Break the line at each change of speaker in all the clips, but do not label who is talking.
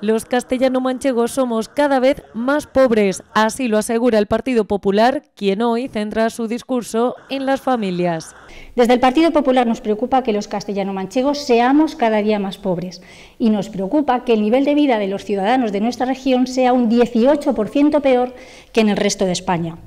Los castellano-manchegos somos cada vez más pobres, así lo asegura el Partido Popular, quien hoy centra su discurso en las familias. Desde
el Partido Popular nos preocupa que los castellano-manchegos seamos cada día más pobres y nos preocupa que el nivel de vida de los ciudadanos de nuestra región sea un 18% peor que en el resto de España.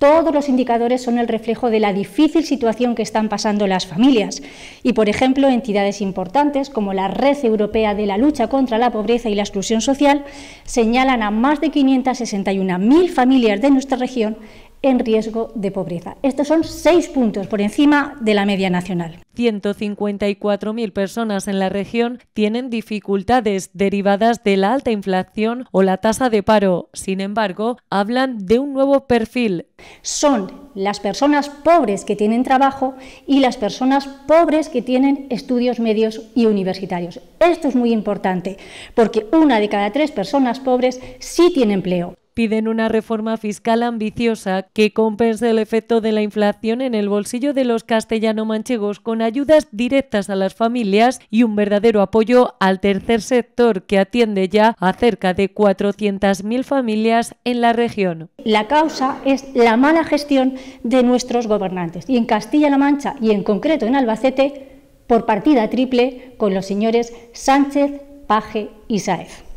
Todos los indicadores son el reflejo de la difícil situación que están pasando las familias. Y, por ejemplo, entidades importantes como la Red Europea de la Lucha contra la Pobreza y la Exclusión Social señalan a más de 561.000 familias de nuestra región en riesgo de pobreza. Estos son seis puntos por encima de la media nacional.
154.000 personas en la región tienen dificultades derivadas de la alta inflación o la tasa de paro. Sin embargo, hablan de un nuevo perfil. Son las personas pobres que tienen trabajo y
las personas pobres que tienen estudios medios y universitarios. Esto es muy importante porque una de cada tres personas pobres sí tiene empleo
piden una reforma fiscal ambiciosa que compense el efecto de la inflación en el bolsillo de los castellano-manchegos con ayudas directas a las familias y un verdadero apoyo al tercer sector que atiende ya a cerca de 400.000 familias en la región.
La causa es la mala gestión de nuestros gobernantes y en Castilla-La Mancha y en concreto en Albacete por partida triple con los señores Sánchez, Paje y Saez.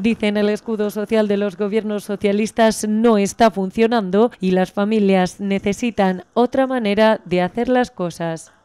Dicen el escudo social de los gobiernos socialistas no está funcionando y las familias necesitan otra manera de hacer las cosas.